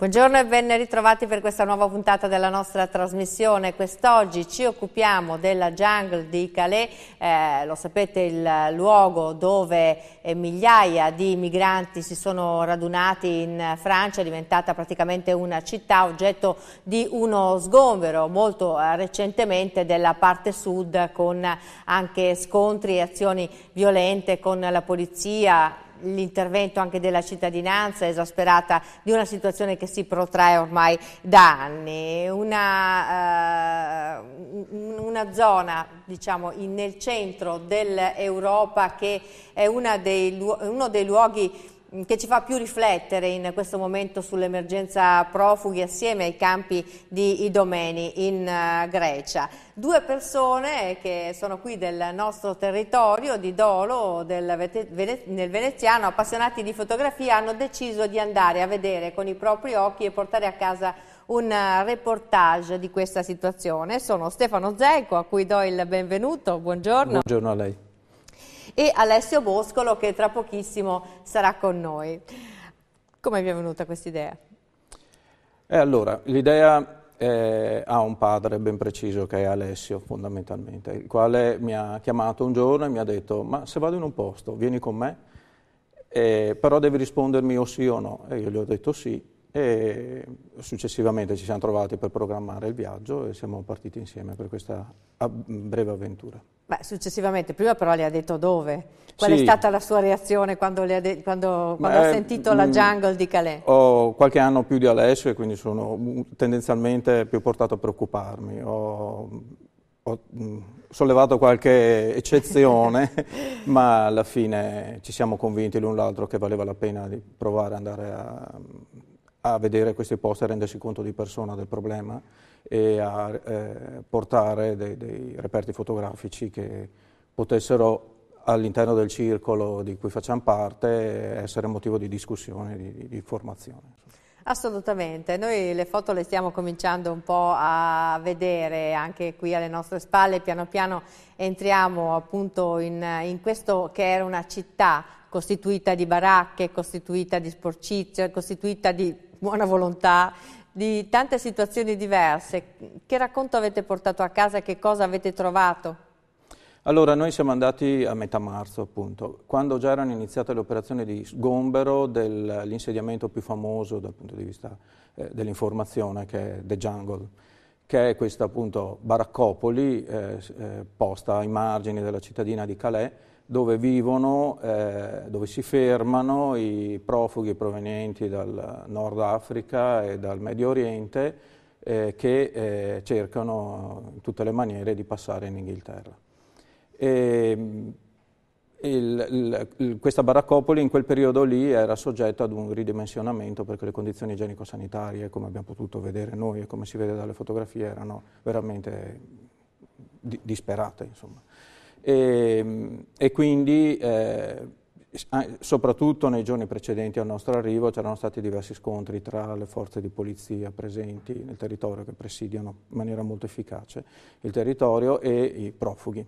Buongiorno e ben ritrovati per questa nuova puntata della nostra trasmissione. Quest'oggi ci occupiamo della jungle di Calais, eh, lo sapete il luogo dove eh, migliaia di migranti si sono radunati in Francia, è diventata praticamente una città oggetto di uno sgombero molto eh, recentemente della parte sud con anche scontri e azioni violente con la polizia l'intervento anche della cittadinanza esasperata di una situazione che si protrae ormai da anni. Una, eh, una zona diciamo, in, nel centro dell'Europa che è dei, uno dei luoghi Mm, che ci fa più riflettere in questo momento sull'emergenza profughi assieme ai campi di Idomeni in eh, Grecia. Due persone che sono qui del nostro territorio, di Dolo, nel veneziano, appassionati di fotografia, hanno deciso di andare a vedere con i propri occhi e portare a casa un eh, reportage di questa situazione. Sono Stefano Zecco, a cui do il benvenuto, buongiorno. Buongiorno a lei e Alessio Boscolo che tra pochissimo sarà con noi. Come vi è venuta questa idea? Eh allora, l'idea eh, ha un padre ben preciso che è Alessio fondamentalmente, il quale mi ha chiamato un giorno e mi ha detto ma se vado in un posto vieni con me, eh, però devi rispondermi o sì o no. E io gli ho detto sì e successivamente ci siamo trovati per programmare il viaggio e siamo partiti insieme per questa breve avventura. Beh, successivamente, prima però le ha detto dove, qual sì. è stata la sua reazione quando, ha, quando, quando Beh, ha, eh, sentito la mm, jungle di Calais? Ho qualche anno più di Alessio e quindi sono tendenzialmente più portato a preoccuparmi, ho, ho mm, sollevato qualche eccezione, ma alla fine ci siamo convinti l'un l'altro che valeva la pena di provare ad andare a a vedere questi posti, e rendersi conto di persona del problema e a eh, portare dei, dei, reperti fotografici che potessero all'interno del circolo di cui facciamo parte essere motivo di discussione, di, di formazione. Assolutamente, noi le foto le stiamo cominciando un po' a vedere anche qui alle nostre spalle, piano piano entriamo appunto in, in questo che era una città costituita di baracche, costituita di sporcizio, costituita di buona volontà, di tante situazioni diverse. Che racconto avete portato a casa e che cosa avete trovato? Allora, noi siamo andati a metà marzo, appunto, quando già erano iniziate le operazioni di sgombero dell'insediamento più famoso dal punto di vista eh, dell'informazione, che è The Jungle, che è questa appunto baraccopoli eh, eh, posta ai margini della cittadina di Calais, dove vivono, eh, dove si fermano i profughi provenienti dal Nord Africa e dal Medio Oriente eh, che eh, cercano in tutte le maniere di passare in Inghilterra. E, mm, il, il, questa baraccopoli in quel periodo lì era soggetta ad un ridimensionamento perché le condizioni igienico-sanitarie, come abbiamo potuto vedere noi e come si vede dalle fotografie, erano veramente mm, di, disperate. Insomma e, ehm, e quindi eh, soprattutto nei giorni precedenti al nostro arrivo c'erano stati diversi scontri tra le forze di polizia presenti nel territorio che presidiano in maniera molto efficace il territorio e i profughi.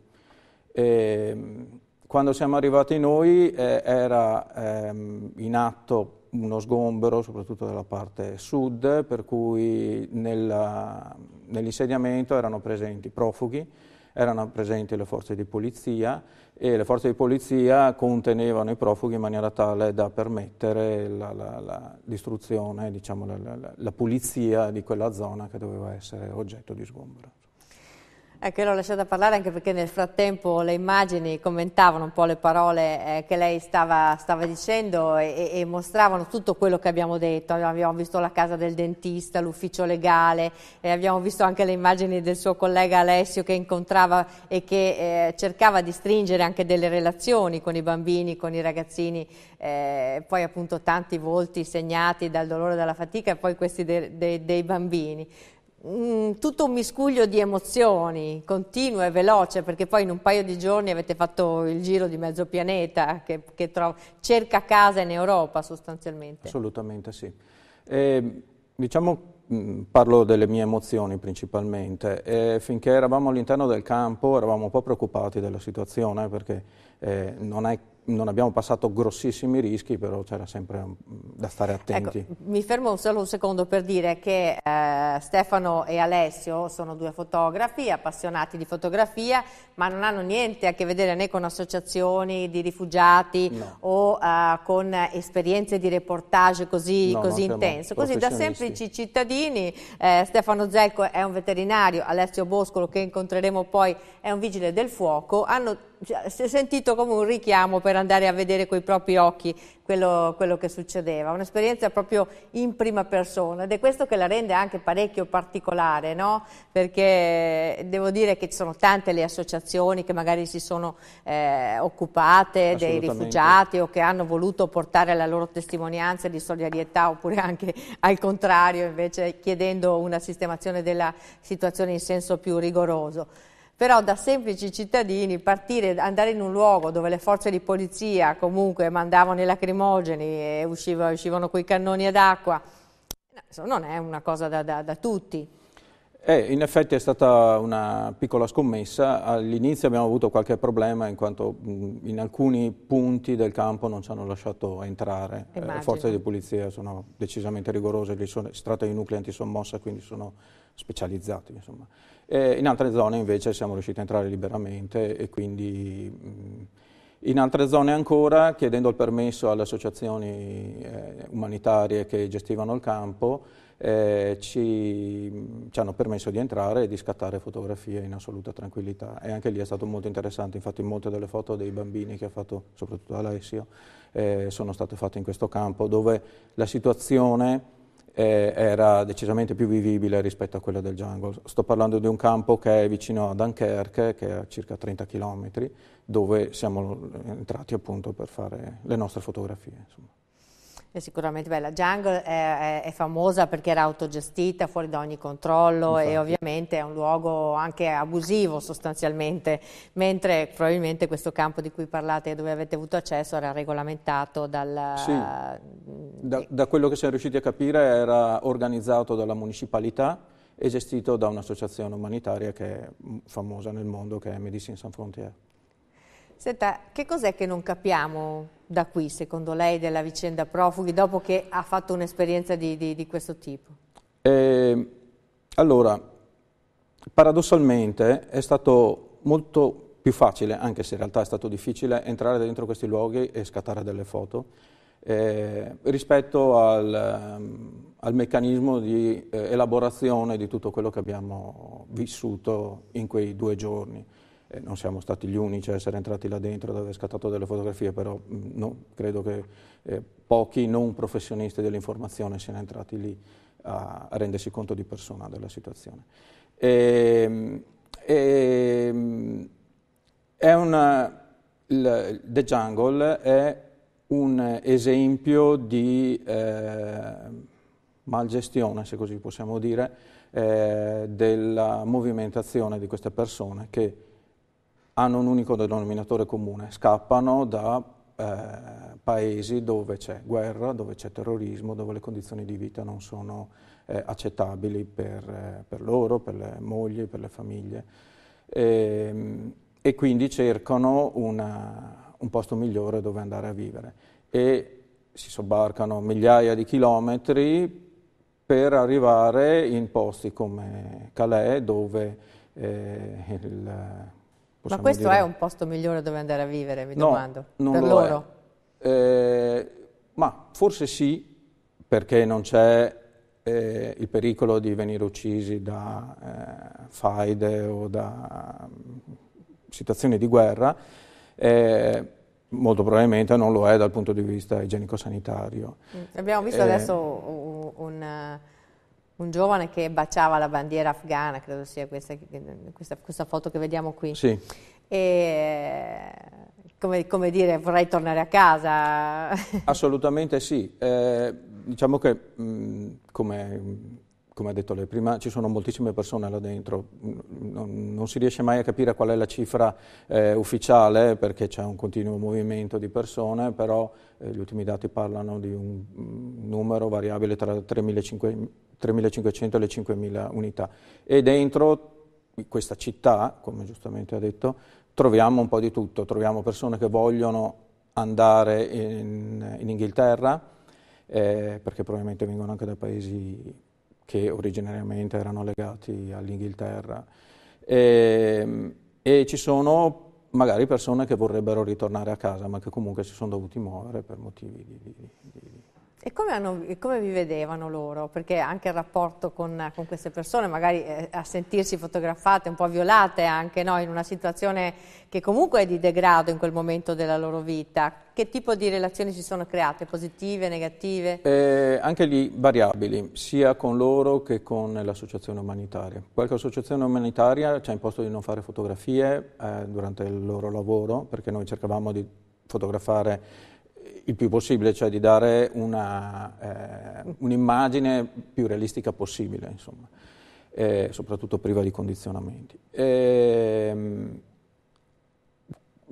E, ehm, quando siamo arrivati noi eh, era ehm, in atto uno sgombero, soprattutto dalla parte sud, per cui nella, nell'insediamento erano presenti profughi, erano presenti le forze di polizia e le forze di polizia contenevano i profughi in maniera tale da permettere la, la, la distruzione, diciamo, la, la pulizia di quella zona che doveva essere oggetto di sgombro. Ecco, l'ho lasciata parlare anche perché nel frattempo le immagini commentavano un po' le parole eh, che lei stava, stava dicendo e, e, mostravano tutto quello che abbiamo detto. Abbiamo visto la casa del dentista, l'ufficio legale, eh, abbiamo visto anche le immagini del suo collega Alessio che incontrava e che eh, cercava di stringere anche delle relazioni con i bambini, con i ragazzini, eh, poi appunto tanti volti segnati dal dolore e dalla fatica e poi questi de, de, dei bambini. Mm, tutto un miscuglio di emozioni, continuo e veloce, perché poi in un paio di giorni avete fatto il giro di mezzo pianeta che, che trova, cerca casa in Europa sostanzialmente. Assolutamente sì. E, ehm, diciamo, mm, parlo delle mie emozioni principalmente. E eh, finché eravamo all'interno del campo eravamo un po' preoccupati della situazione perché eh, non è non abbiamo passato grossissimi rischi, però c'era sempre mm, da stare ecco, attenti. Ecco, mi fermo solo un secondo per dire che eh, Stefano e Alessio sono due fotografi, appassionati di fotografia, ma non hanno niente a che vedere né con associazioni di rifugiati no. o eh, con esperienze di reportage così, no, così intenso. Così da semplici cittadini, eh, Stefano Zecco è un veterinario, Alessio Boscolo che incontreremo poi è un vigile del fuoco, hanno cioè, si è sentito come un richiamo per andare a vedere coi propri occhi quello, quello che succedeva, un'esperienza proprio in prima persona ed è questo che la rende anche parecchio particolare, no? perché devo dire che ci sono tante le associazioni che magari si sono eh, occupate dei rifugiati o che hanno voluto portare la loro testimonianza di solidarietà oppure anche al contrario invece chiedendo una sistemazione della situazione in senso più rigoroso però da semplici cittadini partire, andare in un luogo dove le forze di polizia comunque mandavano i lacrimogeni e uscivano, uscivano quei cannoni ad acqua, non è una cosa da, da, da tutti. Eh, in effetti è stata una piccola scommessa, all'inizio abbiamo avuto qualche problema in quanto in alcuni punti del campo non ci hanno lasciato entrare, eh, le forze di polizia sono decisamente rigorose, lì sono, si tratta di nuclei antisommossa quindi sono specializzati. Eh, in altre zone invece siamo riusciti a entrare liberamente e quindi... Mh, in altre zone ancora, chiedendo il permesso alle associazioni eh, umanitarie che gestivano il campo, eh, ci, ci, hanno permesso di entrare e di scattare fotografie in assoluta tranquillità e anche lì è stato molto interessante, infatti molte delle foto dei bambini che ha fatto soprattutto Alessio eh, sono state fatte in questo campo dove la situazione eh, era decisamente più vivibile rispetto a quella del jungle. Sto parlando di un campo che è vicino a Dunkerque, che è a circa 30 km, dove siamo entrati appunto per fare le nostre fotografie. Insomma. È sicuramente bella. Jungle è, è, è, famosa perché era autogestita, fuori da ogni controllo Infatti. e ovviamente è un luogo anche abusivo sostanzialmente, mentre probabilmente questo campo di cui parlate e dove avete avuto accesso era regolamentato dal... Sì. Eh, da, da quello che siamo riusciti a capire era organizzato dalla municipalità e gestito da un'associazione umanitaria che è famosa nel mondo, che è Medicine Sans Frontières. Senta, che cos'è che non capiamo da qui, secondo lei, della vicenda profughi, dopo che ha fatto un'esperienza di, di, di, questo tipo? Eh, allora, paradossalmente è stato molto più facile, anche se in realtà è stato difficile, entrare dentro questi luoghi e scattare delle foto eh, rispetto al, ehm, al, meccanismo di eh, elaborazione di tutto quello che abbiamo vissuto in quei due giorni eh, non siamo stati gli unici a essere entrati là dentro ad aver scattato delle fotografie, però mh, mm, no, credo che eh, pochi non professionisti dell'informazione siano entrati lì a, a rendersi conto di persona della situazione. E, ehm, e, ehm, una, il, The Jungle è un esempio di eh, malgestione, se così possiamo dire, eh, della movimentazione di queste persone che hanno un unico denominatore comune, scappano da eh, paesi dove c'è guerra, dove c'è terrorismo, dove le condizioni di vita non sono eh, accettabili per, eh, per, loro, per le mogli, per le famiglie. E, ehm, e quindi cercano una, un posto migliore dove andare a vivere e si sobbarcano migliaia di chilometri per arrivare in posti come Calais dove eh, il ma questo dire. è un posto migliore dove andare a vivere, mi no, domando, per lo loro? Eh, ma forse sì, perché non c'è eh, il pericolo di venire uccisi da eh, faide o da mm, situazioni di guerra, eh, molto probabilmente non lo è dal punto di vista igienico-sanitario. Mm, abbiamo visto eh, adesso un, un un giovane che baciava la bandiera afghana, credo sia questa, questa, questa foto che vediamo qui. Sì. E, come, come, dire, vorrei tornare a casa. Assolutamente sì. Eh, diciamo che, mh, mm, come, come, ha detto lei prima, ci sono moltissime persone là dentro. Non, non si riesce mai a capire qual è la cifra eh, ufficiale, perché c'è un continuo movimento di persone, però eh, gli ultimi dati parlano di un mm, numero variabile tra 3.500 3.500 alle 5.000 unità. E dentro questa città, come giustamente ha detto, troviamo un po' di tutto. Troviamo persone che vogliono andare in, in Inghilterra, eh, perché probabilmente vengono anche da paesi che originariamente erano legati all'Inghilterra. E, ehm, e ci sono magari persone che vorrebbero ritornare a casa, ma che comunque si sono dovuti muovere per motivi di, di, di e come, hanno, come, vi vedevano loro? Perché anche il rapporto con, con queste persone, magari eh, a sentirsi fotografate, un po' violate anche, no? in una situazione che comunque è di degrado in quel momento della loro vita, che tipo di relazioni si sono create? Positive, negative? Eh, anche lì variabili, sia con loro che con l'associazione umanitaria. Qualche associazione umanitaria ci ha imposto di non fare fotografie eh, durante il loro lavoro, perché noi cercavamo di fotografare il più possibile, cioè di dare una, eh, un'immagine più realistica possibile, insomma, eh, soprattutto priva di condizionamenti. E, ehm,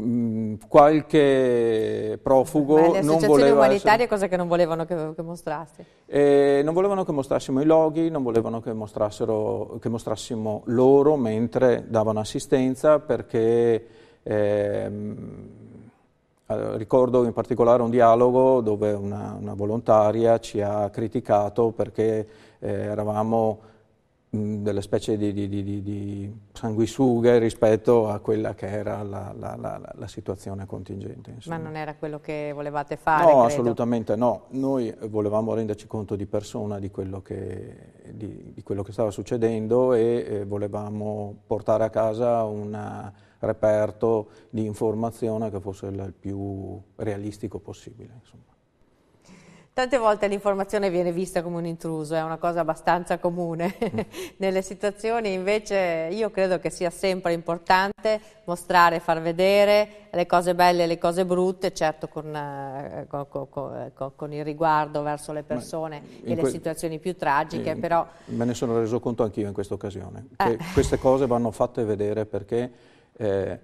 mm, qualche profugo Ma le non voleva umanitarie cosa che non volevano che, che mostrassi? Eh, non volevano che mostrassimo i loghi, non volevano che, che mostrassimo loro mentre davano assistenza perché ehm, ricordo in particolare un dialogo dove una, una volontaria ci ha criticato perché eh, eravamo mh, delle specie di, di, di, di, sanguisughe rispetto a quella che era la, la, la, la situazione contingente. Insomma. Ma non era quello che volevate fare? No, credo. assolutamente no. Noi volevamo renderci conto di persona di quello che, quello che stava succedendo e eh, volevamo portare a casa una reperto di informazione che fosse il più realistico possibile. Insomma. Tante volte l'informazione viene vista come un intruso, è una cosa abbastanza comune nelle situazioni, invece io credo che sia sempre importante mostrare, far vedere le cose belle e le cose brutte, certo con, con, eh, con, con il riguardo verso le persone e le situazioni più tragiche, in, eh, però... Me ne sono reso conto anch'io in questa occasione, eh. queste cose vanno fatte vedere perché eh,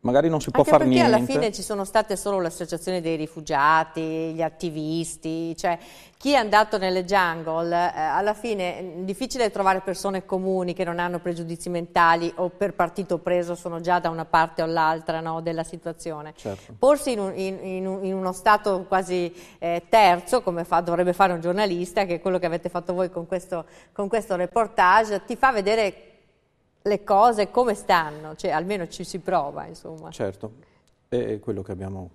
magari non si può fare niente. Perché alla fine ci sono state solo l'associazione dei rifugiati, gli attivisti, cioè chi è andato nelle jungle, eh, alla fine è mm, difficile trovare persone comuni che non hanno pregiudizi mentali o per partito preso sono già da una parte o l'altra no, della situazione. Certo. Porsi in, un, in, in, uno stato quasi eh, terzo, come fa, dovrebbe fare un giornalista, che è quello che avete fatto voi con questo, con questo reportage, ti fa vedere le cose come stanno, cioè almeno ci si prova, insomma. Certo, è quello che abbiamo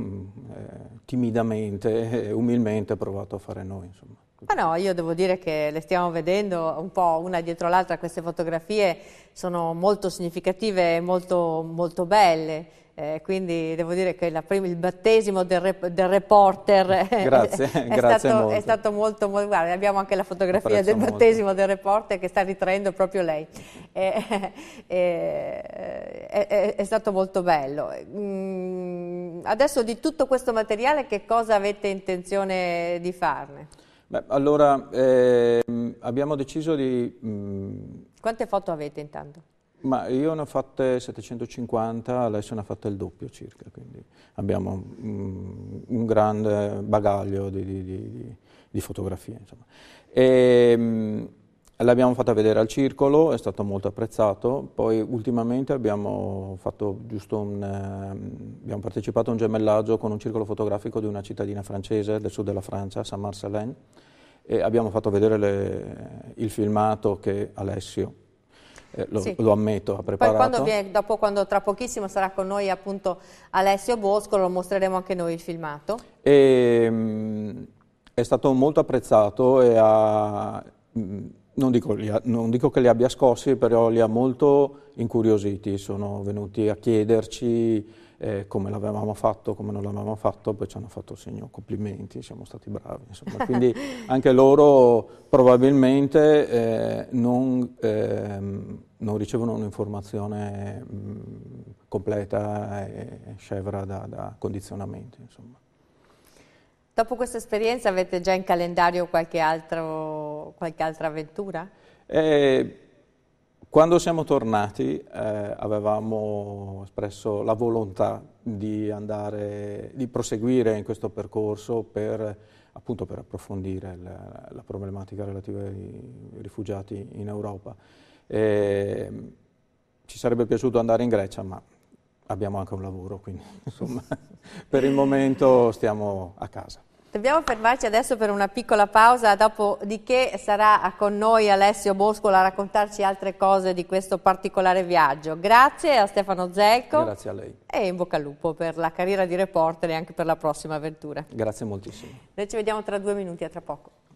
mm, eh, timidamente e umilmente provato a fare noi, insomma. Ma no, io devo dire che le stiamo vedendo un po' una dietro l'altra, queste fotografie sono molto significative e molto, molto belle. Eh, quindi devo dire che prima, il battesimo del, rep, del reporter grazie, è, grazie stato, molto. è, stato, molto, molto guarda, abbiamo anche la fotografia Apprezzo del battesimo molto. del reporter che sta ritraendo proprio lei eh, eh, eh, è, è, stato molto bello mm, adesso di tutto questo materiale che cosa avete intenzione di farne? Beh, allora ehm, abbiamo deciso di... Mm... Quante foto avete intanto? Ma io ne ho fatte 750, lei se ne ha fatte il doppio circa, quindi abbiamo un, mm, un grande bagaglio di, di, di, di fotografie. Ehm, l'abbiamo fatta vedere al circolo, è stato molto apprezzato, poi ultimamente abbiamo, un, ehm, abbiamo partecipato a un gemellaggio con un circolo fotografico di una cittadina francese del sud della Francia, Saint-Marcelin, e abbiamo fatto vedere le, il filmato che Alessio eh, lo, sì. lo, ammetto, ha preparato. Poi quando viene, dopo, quando tra pochissimo sarà con noi appunto Alessio Bosco, lo mostreremo anche noi il filmato. E, ehm, mh, è stato molto apprezzato e ha, mh, mm, non, dico, ha, non dico che li abbia scossi, però li ha molto incuriositi, sono venuti a chiederci eh, come l'avevamo fatto, come non l'avevamo fatto, poi ci hanno fatto segno complimenti, siamo stati bravi. Insomma. Quindi anche loro probabilmente eh, non, ehm, non, ricevono un'informazione mh, mm, completa e scevra da, da condizionamenti. Insomma. Dopo questa esperienza avete già in calendario qualche, altro, qualche altra avventura? Eh, quando siamo tornati eh, avevamo espresso la volontà di, andare, di proseguire in questo percorso per, appunto per approfondire la, la problematica relativa ai rifugiati in Europa. E, ci sarebbe piaciuto andare in Grecia, ma abbiamo anche un lavoro, quindi insomma, per il momento stiamo a casa. Dobbiamo fermarci adesso per una piccola pausa, dopodiché sarà con noi Alessio Boscolo a raccontarci altre cose di questo particolare viaggio. Grazie a Stefano Zecco. Grazie a lei. E in bocca al lupo per la carriera di reporter e anche per la prossima avventura. Grazie moltissimo. Noi ci vediamo tra due minuti, a tra poco.